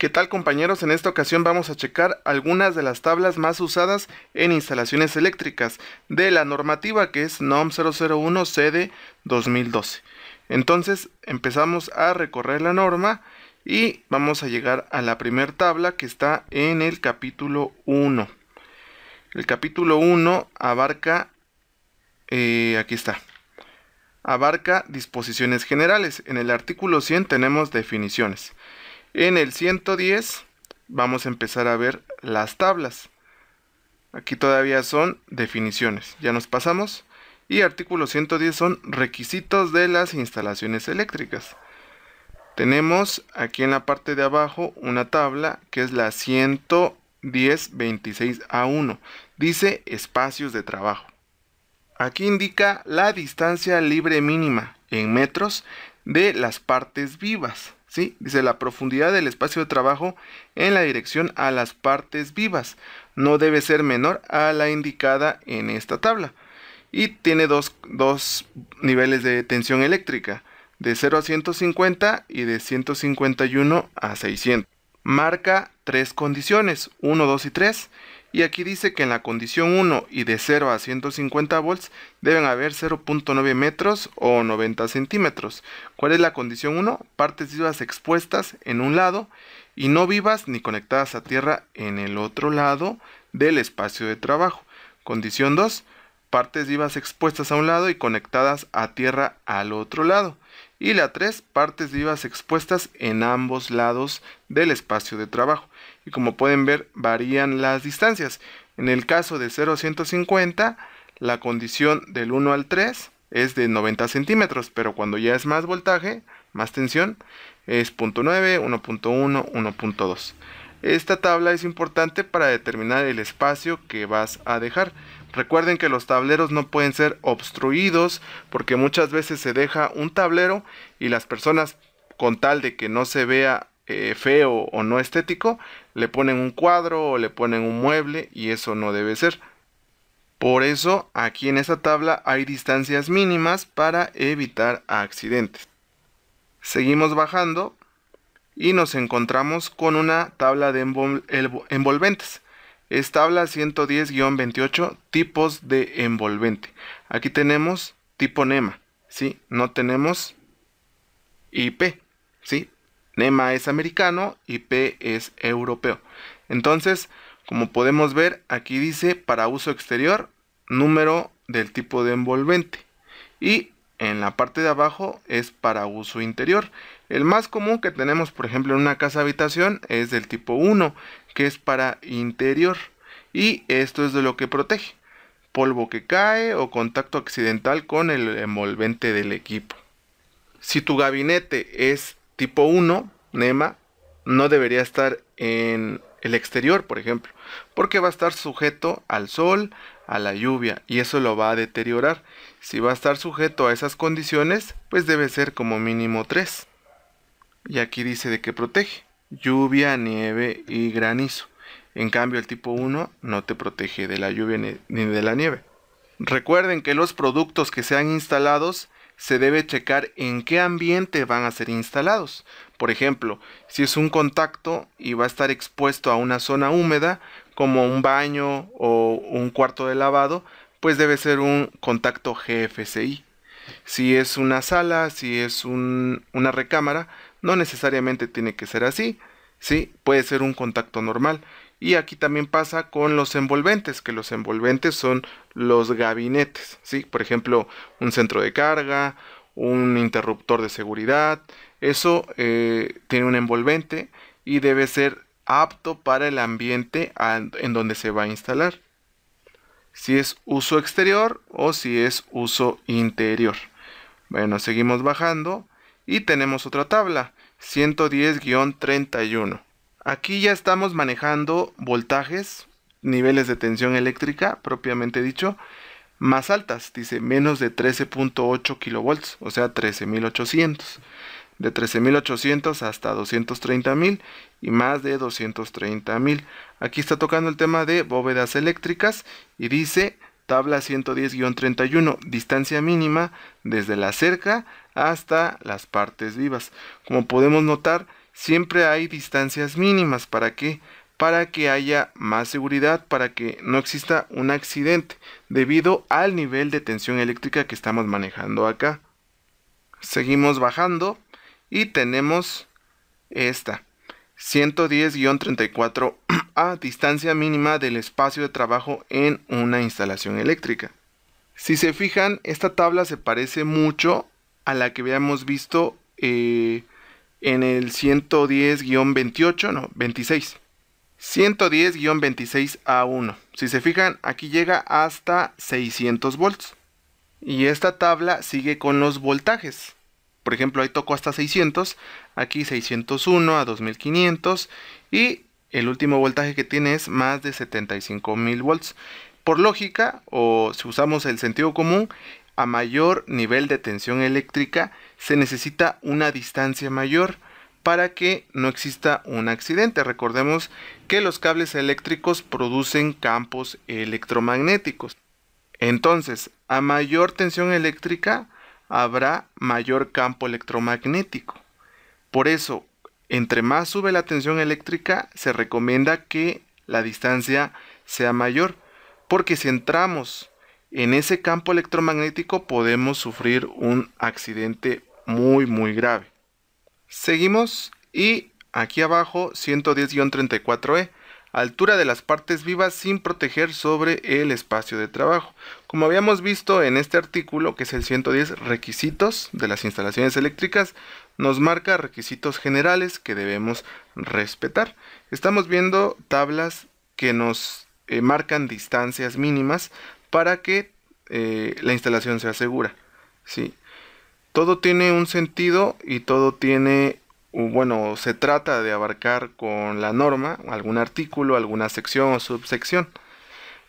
¿Qué tal compañeros? En esta ocasión vamos a checar algunas de las tablas más usadas en instalaciones eléctricas de la normativa que es NOM 001 CD 2012. Entonces empezamos a recorrer la norma y vamos a llegar a la primera tabla que está en el capítulo 1. El capítulo 1 abarca, eh, aquí está, abarca disposiciones generales. En el artículo 100 tenemos definiciones. En el 110 vamos a empezar a ver las tablas. Aquí todavía son definiciones. Ya nos pasamos. Y artículo 110 son requisitos de las instalaciones eléctricas. Tenemos aquí en la parte de abajo una tabla que es la 110-26A1. Dice espacios de trabajo. Aquí indica la distancia libre mínima en metros de las partes vivas. ¿sí? Dice la profundidad del espacio de trabajo en la dirección a las partes vivas. No debe ser menor a la indicada en esta tabla. Y tiene dos, dos niveles de tensión eléctrica, de 0 a 150 y de 151 a 600. Marca tres condiciones, 1, 2 y 3 y aquí dice que en la condición 1 y de 0 a 150 volts deben haber 0.9 metros o 90 centímetros. ¿Cuál es la condición 1? Partes vivas expuestas en un lado y no vivas ni conectadas a tierra en el otro lado del espacio de trabajo. Condición 2, partes vivas expuestas a un lado y conectadas a tierra al otro lado. Y la 3, partes vivas expuestas en ambos lados del espacio de trabajo y como pueden ver varían las distancias. En el caso de 0 a 150, la condición del 1 al 3 es de 90 centímetros, pero cuando ya es más voltaje, más tensión, es 0.9, 1.1, 1.2. Esta tabla es importante para determinar el espacio que vas a dejar. Recuerden que los tableros no pueden ser obstruidos porque muchas veces se deja un tablero y las personas con tal de que no se vea eh, feo o no estético, le ponen un cuadro o le ponen un mueble y eso no debe ser. Por eso aquí en esta tabla hay distancias mínimas para evitar accidentes. Seguimos bajando y nos encontramos con una tabla de envolventes. Es tabla 110-28 tipos de envolvente. Aquí tenemos tipo NEMA, ¿sí? No tenemos IP, ¿sí? NEMA es americano y P es europeo. Entonces, como podemos ver, aquí dice para uso exterior, número del tipo de envolvente. Y en la parte de abajo es para uso interior. El más común que tenemos, por ejemplo, en una casa habitación es del tipo 1, que es para interior. Y esto es de lo que protege. Polvo que cae o contacto accidental con el envolvente del equipo. Si tu gabinete es tipo 1, NEMA, no debería estar en el exterior, por ejemplo, porque va a estar sujeto al sol, a la lluvia, y eso lo va a deteriorar. Si va a estar sujeto a esas condiciones, pues debe ser como mínimo 3. Y aquí dice de qué protege. Lluvia, nieve y granizo. En cambio, el tipo 1 no te protege de la lluvia ni de la nieve. Recuerden que los productos que sean instalados se debe checar en qué ambiente van a ser instalados. Por ejemplo, si es un contacto y va a estar expuesto a una zona húmeda, como un baño o un cuarto de lavado, pues debe ser un contacto GFCI. Si es una sala, si es una recámara, no necesariamente tiene que ser así, ¿sí? Puede ser un contacto normal. Y aquí también pasa con los envolventes, que los envolventes son los gabinetes, ¿sí? Por ejemplo, un centro de carga, un interruptor de seguridad, eso eh, tiene un envolvente y debe ser apto para el ambiente en donde se va a instalar. Si es uso exterior o si es uso interior. Bueno, seguimos bajando y tenemos otra tabla, 110-31. Aquí ya estamos manejando voltajes, niveles de tensión eléctrica, propiamente dicho, más altas, dice menos de 13.8 kilovolts, o sea 13.800, de 13.800 hasta 230.000 y más de 230.000. Aquí está tocando el tema de bóvedas eléctricas y dice tabla 110-31, distancia mínima desde la cerca hasta las partes vivas. Como podemos notar, siempre hay distancias mínimas. ¿Para qué? Para que haya más seguridad, para que no exista un accidente debido al nivel de tensión eléctrica que estamos manejando acá. Seguimos bajando y tenemos esta. 110-34A, distancia mínima del espacio de trabajo en una instalación eléctrica. Si se fijan, esta tabla se parece mucho a la que habíamos visto eh, en el 110-28, no, 26. 110-26A1. Si se fijan, aquí llega hasta 600 volts. Y esta tabla sigue con los voltajes. Por ejemplo, ahí tocó hasta 600, aquí 601 a 2500 y el último voltaje que tiene es más de 75.000 volts. Por lógica, o si usamos el sentido común, a mayor nivel de tensión eléctrica se necesita una distancia mayor para que no exista un accidente. Recordemos que los cables eléctricos producen campos electromagnéticos. Entonces, a mayor tensión eléctrica habrá mayor campo electromagnético. Por eso, entre más sube la tensión eléctrica, se recomienda que la distancia sea mayor, porque si entramos en ese campo electromagnético podemos sufrir un accidente muy muy grave. Seguimos y aquí abajo 110-34E, altura de las partes vivas sin proteger sobre el espacio de trabajo. Como habíamos visto en este artículo, que es el 110 requisitos de las instalaciones eléctricas, nos marca requisitos generales que debemos respetar. Estamos viendo tablas que nos eh, marcan distancias mínimas para que eh, la instalación sea segura. ¿sí? Todo tiene un sentido y todo tiene, bueno, se trata de abarcar con la norma algún artículo, alguna sección o subsección.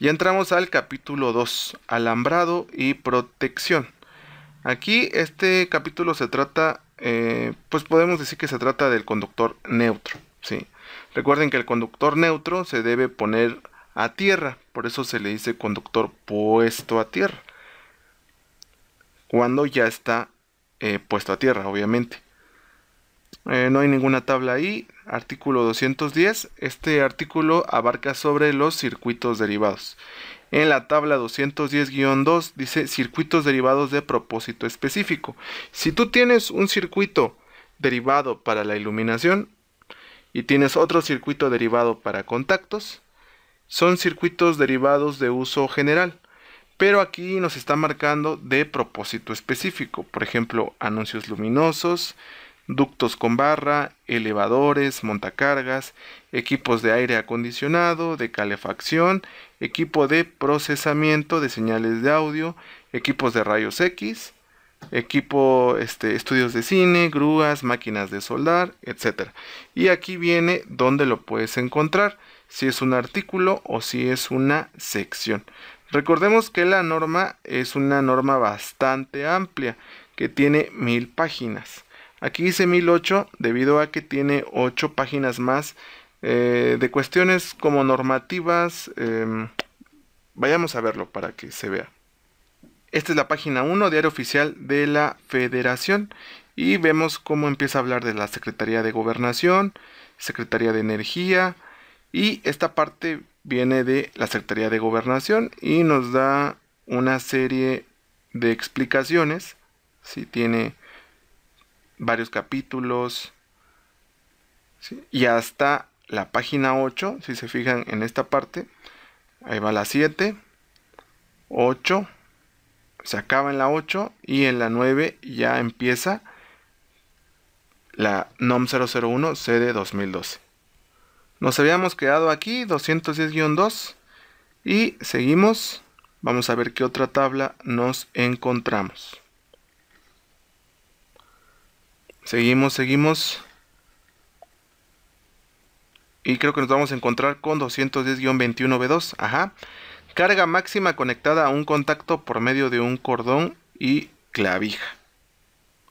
Y entramos al capítulo 2, alambrado y protección. Aquí este capítulo se trata, eh, pues podemos decir que se trata del conductor neutro. ¿sí? Recuerden que el conductor neutro se debe poner a tierra por eso se le dice conductor puesto a tierra. Cuando ya está eh, puesto a tierra, obviamente. Eh, no hay ninguna tabla ahí. Artículo 210. Este artículo abarca sobre los circuitos derivados. En la tabla 210-2 dice circuitos derivados de propósito específico. Si tú tienes un circuito derivado para la iluminación y tienes otro circuito derivado para contactos, son circuitos derivados de uso general, pero aquí nos está marcando de propósito específico, por ejemplo, anuncios luminosos, ductos con barra, elevadores, montacargas, equipos de aire acondicionado, de calefacción, equipo de procesamiento de señales de audio, equipos de rayos X, equipo, este, estudios de cine, grúas, máquinas de soldar, etc. Y aquí viene donde lo puedes encontrar si es un artículo o si es una sección. Recordemos que la norma es una norma bastante amplia que tiene mil páginas. Aquí mil ocho debido a que tiene ocho páginas más eh, de cuestiones como normativas. Em, vayamos a verlo para que se vea. Esta es la página 1, diario oficial de la federación. Y vemos cómo empieza a hablar de la Secretaría de Gobernación, Secretaría de Energía, y esta parte viene de la Secretaría de Gobernación y nos da una serie de explicaciones. Si tiene varios capítulos. Y hasta la página 8, si se fijan en esta parte, ahí va la 7, 8, se acaba en la 8 y en la 9 ya empieza la NOM 001 CD 2012. Nos habíamos quedado aquí, 210-2. Y seguimos. Vamos a ver qué otra tabla nos encontramos. Seguimos, seguimos. Y creo que nos vamos a encontrar con 210-21B2. Ajá. Carga máxima conectada a un contacto por medio de un cordón y clavija.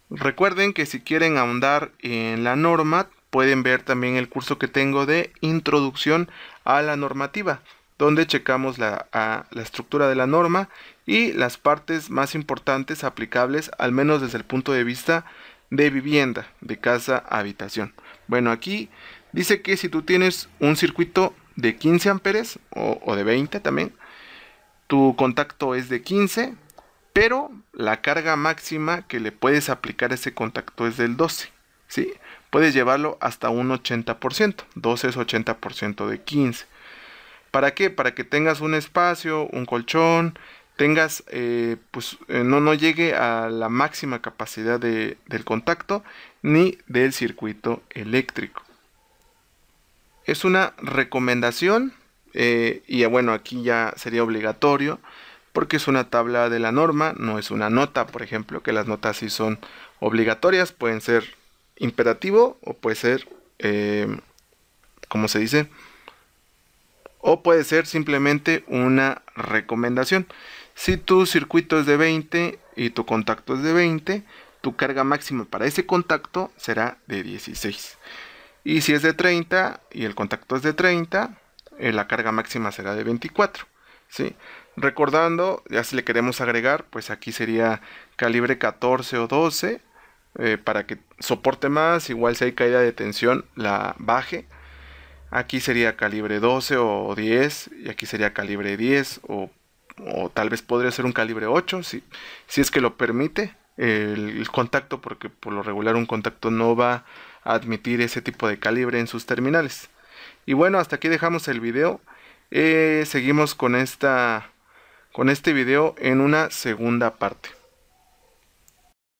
Recuerden que si quieren ahondar en la norma, pueden ver también el curso que tengo de introducción a la normativa, donde checamos la, estructura de la norma y las partes más importantes aplicables, al menos desde el punto de vista de vivienda, de casa, habitación. Bueno, aquí dice que si tú tienes un circuito de 15 amperes o, de 20 también, tu contacto es de 15, pero la carga máxima que le puedes aplicar a ese contacto es del 12. ¿sí? puedes llevarlo hasta un 80%. 12 es 80% de 15. ¿Para qué? Para que tengas un espacio, un colchón, tengas, eh, pues eh, no, no llegue a la máxima capacidad del contacto ni del circuito eléctrico. Es una recomendación eh, y bueno, aquí ya sería obligatorio porque es una tabla de la norma, no es una nota, por ejemplo, que las notas sí son obligatorias, pueden ser imperativo o puede ser, eh, como ¿cómo se dice? O puede ser simplemente una recomendación. Si tu circuito es de 20 y tu contacto es de 20, tu carga máxima para ese contacto será de 16. Y si es de 30 y el contacto es de 30, eh, la carga máxima será de 24. ¿sí? Recordando, ya si le queremos agregar, pues aquí sería calibre 14 o 12 eh, para que soporte más, igual si hay caída de tensión la baje. Aquí sería calibre 12 o 10 y aquí sería calibre 10 o, tal vez podría ser un calibre 8 si, si es que lo permite el, contacto porque por lo regular un contacto no va a admitir ese tipo de calibre en sus terminales. Y bueno, hasta aquí dejamos el video. Eh, seguimos con esta con este video en una segunda parte.